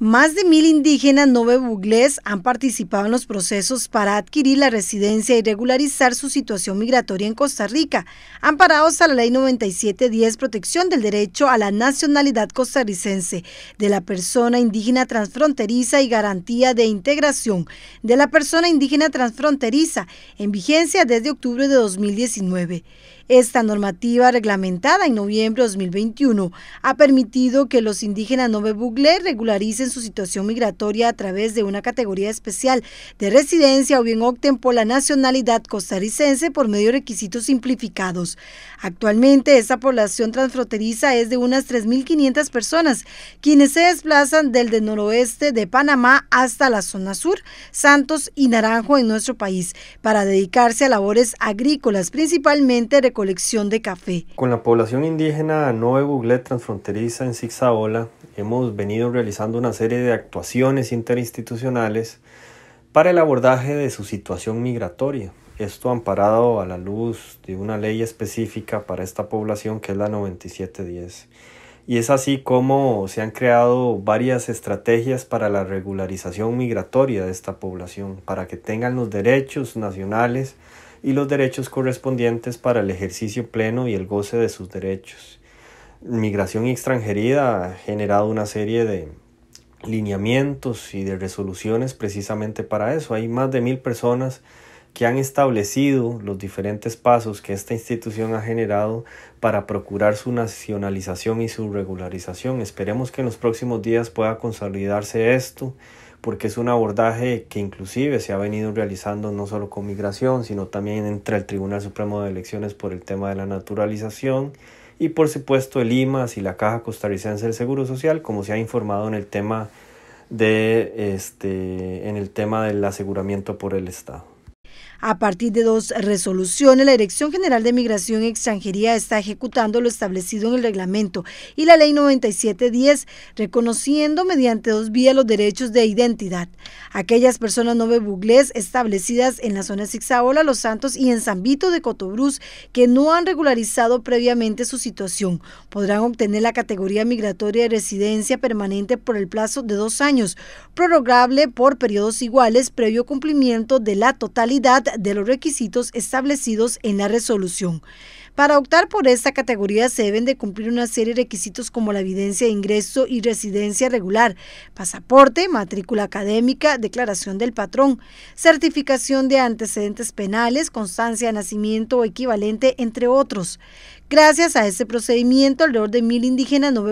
Más de mil indígenas no han participado en los procesos para adquirir la residencia y regularizar su situación migratoria en Costa Rica, amparados a la Ley 9710 Protección del Derecho a la Nacionalidad Costarricense de la Persona Indígena Transfronteriza y Garantía de Integración de la Persona Indígena Transfronteriza, en vigencia desde octubre de 2019. Esta normativa reglamentada en noviembre de 2021 ha permitido que los indígenas no regularicen su situación migratoria a través de una categoría especial de residencia o bien opten por la nacionalidad costarricense por medio de requisitos simplificados. Actualmente, esa población transfronteriza es de unas 3.500 personas, quienes se desplazan desde el noroeste de Panamá hasta la zona sur, Santos y Naranjo en nuestro país, para dedicarse a labores agrícolas, principalmente recolección de café. Con la población indígena no Buglet transfronteriza en Zigzaola, hemos venido realizando una serie de actuaciones interinstitucionales para el abordaje de su situación migratoria. Esto amparado a la luz de una ley específica para esta población que es la 9710. Y es así como se han creado varias estrategias para la regularización migratoria de esta población, para que tengan los derechos nacionales y los derechos correspondientes para el ejercicio pleno y el goce de sus derechos migración y extranjería ha generado una serie de lineamientos y de resoluciones precisamente para eso. Hay más de mil personas que han establecido los diferentes pasos que esta institución ha generado para procurar su nacionalización y su regularización. Esperemos que en los próximos días pueda consolidarse esto, porque es un abordaje que inclusive se ha venido realizando no solo con migración, sino también entre el Tribunal Supremo de Elecciones por el tema de la naturalización y por supuesto el IMAS y la Caja Costarricense del Seguro Social, como se ha informado en el tema de este en el tema del aseguramiento por el Estado. A partir de dos resoluciones, la Dirección General de Migración y Extranjería está ejecutando lo establecido en el reglamento y la Ley 9710, reconociendo mediante dos vías los derechos de identidad. Aquellas personas no bebuglés establecidas en la zona de Los Santos y en San Vito de Cotobruz que no han regularizado previamente su situación podrán obtener la categoría migratoria de residencia permanente por el plazo de dos años, prorrogable por periodos iguales previo cumplimiento de la totalidad de los requisitos establecidos en la resolución. Para optar por esta categoría se deben de cumplir una serie de requisitos como la evidencia de ingreso y residencia regular, pasaporte, matrícula académica, declaración del patrón, certificación de antecedentes penales, constancia de nacimiento o equivalente, entre otros. Gracias a este procedimiento, alrededor de mil indígenas no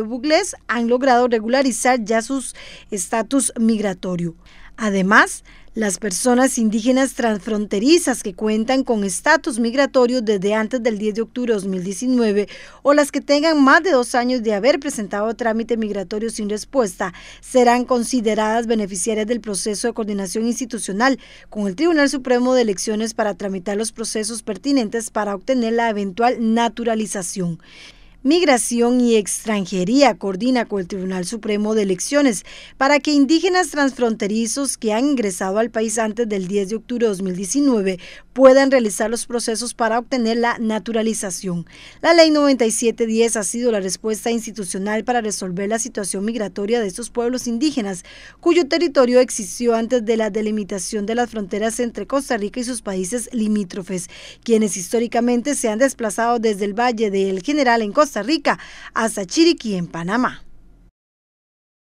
han logrado regularizar ya su estatus migratorio. Además, las personas indígenas transfronterizas que cuentan con estatus migratorio desde antes del 10 de octubre de 2019 o las que tengan más de dos años de haber presentado trámite migratorio sin respuesta serán consideradas beneficiarias del proceso de coordinación institucional con el Tribunal Supremo de Elecciones para tramitar los procesos pertinentes para obtener la eventual naturalización. Migración y Extranjería coordina con el Tribunal Supremo de Elecciones para que indígenas transfronterizos que han ingresado al país antes del 10 de octubre de 2019 puedan realizar los procesos para obtener la naturalización. La Ley 9710 ha sido la respuesta institucional para resolver la situación migratoria de estos pueblos indígenas, cuyo territorio existió antes de la delimitación de las fronteras entre Costa Rica y sus países limítrofes, quienes históricamente se han desplazado desde el Valle del General en Costa Costa Rica hasta Chiriquí, en Panamá.